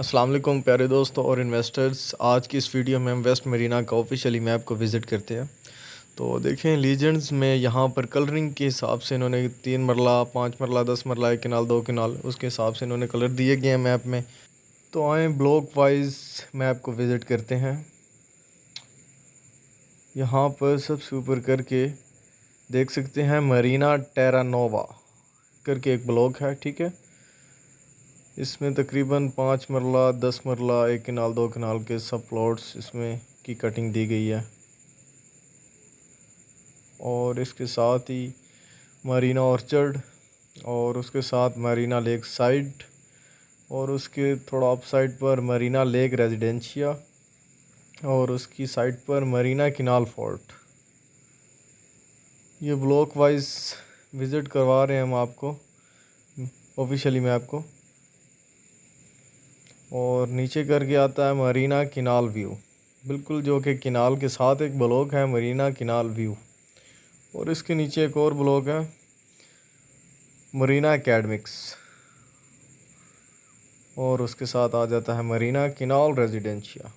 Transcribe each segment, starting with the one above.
असलम प्यारे दोस्तों और इन्वेस्टर्स आज की इस वीडियो में हम वेस्ट मरीना का ऑफिशियली मैप को विज़िट करते हैं तो देखें लीजेंड्स में यहाँ पर कलरिंग के हिसाब से इन्होंने तीन मरला पाँच मरला दस मरला एक किनाल दो किनाल उसके हिसाब से इन्होंने कलर दिए गए हैं मैप में तो आए ब्लॉक वाइज मैप को विज़िट करते हैं यहाँ पर सबसे ऊपर करके देख सकते हैं मरीना टेरानोवा करके एक ब्लॉक है ठीक है इसमें तकरीबन पाँच मरला दस मरला एक किनाल दो किनाल के सब प्लॉट्स इसमें की कटिंग दी गई है और इसके साथ ही मरीना ऑर्चर्ड और उसके साथ मरीना लेक साइड और उसके थोड़ा अप साइड पर मरीना लेक रेजिडेंशिया और उसकी साइड पर मरीना किनाल फोर्ट ये ब्लॉक वाइज विज़िट करवा रहे हैं हम आपको ऑफिशियली मैं आपको और नीचे करके आता है मरीना किनाल व्यू बिल्कुल जो कि किनाल के साथ एक ब्लॉक है मरीना किनाल व्यू और इसके नीचे एक और ब्लॉक है मरीना एकेडमिक्स और उसके साथ आ जाता है मरीना किनाल रेजिडेंशिया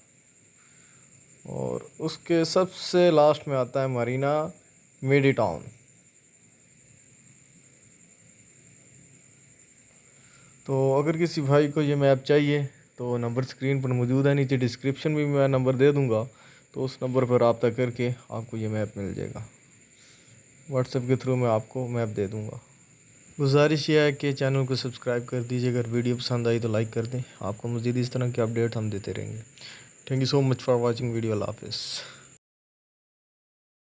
और उसके सबसे लास्ट में आता है मरीना मिडी टाउन तो अगर किसी भाई को ये मैप चाहिए तो नंबर स्क्रीन पर मौजूद है नीचे डिस्क्रिप्शन में मैं नंबर दे दूँगा तो उस नंबर पर रबता करके आपको ये मैप मिल जाएगा व्हाट्सएप के थ्रू मैं आपको मैप दे दूँगा गुजारिश यह है कि चैनल को सब्सक्राइब कर दीजिए अगर वीडियो पसंद आई तो लाइक कर दें आपको मज़ीद इस तरह के अपडेट हम देते रहेंगे thank you so much for watching video हाफिज़